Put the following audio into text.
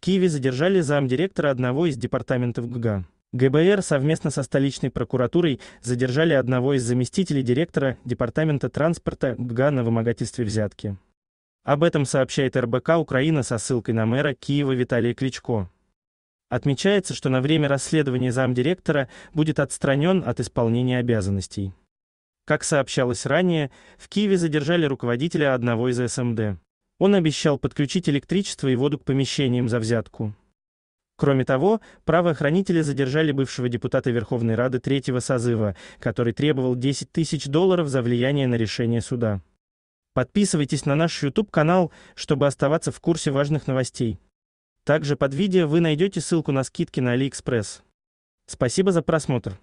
В Киеве задержали замдиректора одного из департаментов ГГА. ГБР совместно со столичной прокуратурой задержали одного из заместителей директора Департамента транспорта ГГА на вымогательстве взятки. Об этом сообщает РБК Украина со ссылкой на мэра Киева Виталия Кличко. Отмечается, что на время расследования замдиректора будет отстранен от исполнения обязанностей. Как сообщалось ранее, в Киеве задержали руководителя одного из СМД. Он обещал подключить электричество и воду к помещениям за взятку. Кроме того, правоохранители задержали бывшего депутата Верховной Рады третьего созыва, который требовал 10 тысяч долларов за влияние на решение суда. Подписывайтесь на наш YouTube-канал, чтобы оставаться в курсе важных новостей. Также под видео вы найдете ссылку на скидки на AliExpress. Спасибо за просмотр.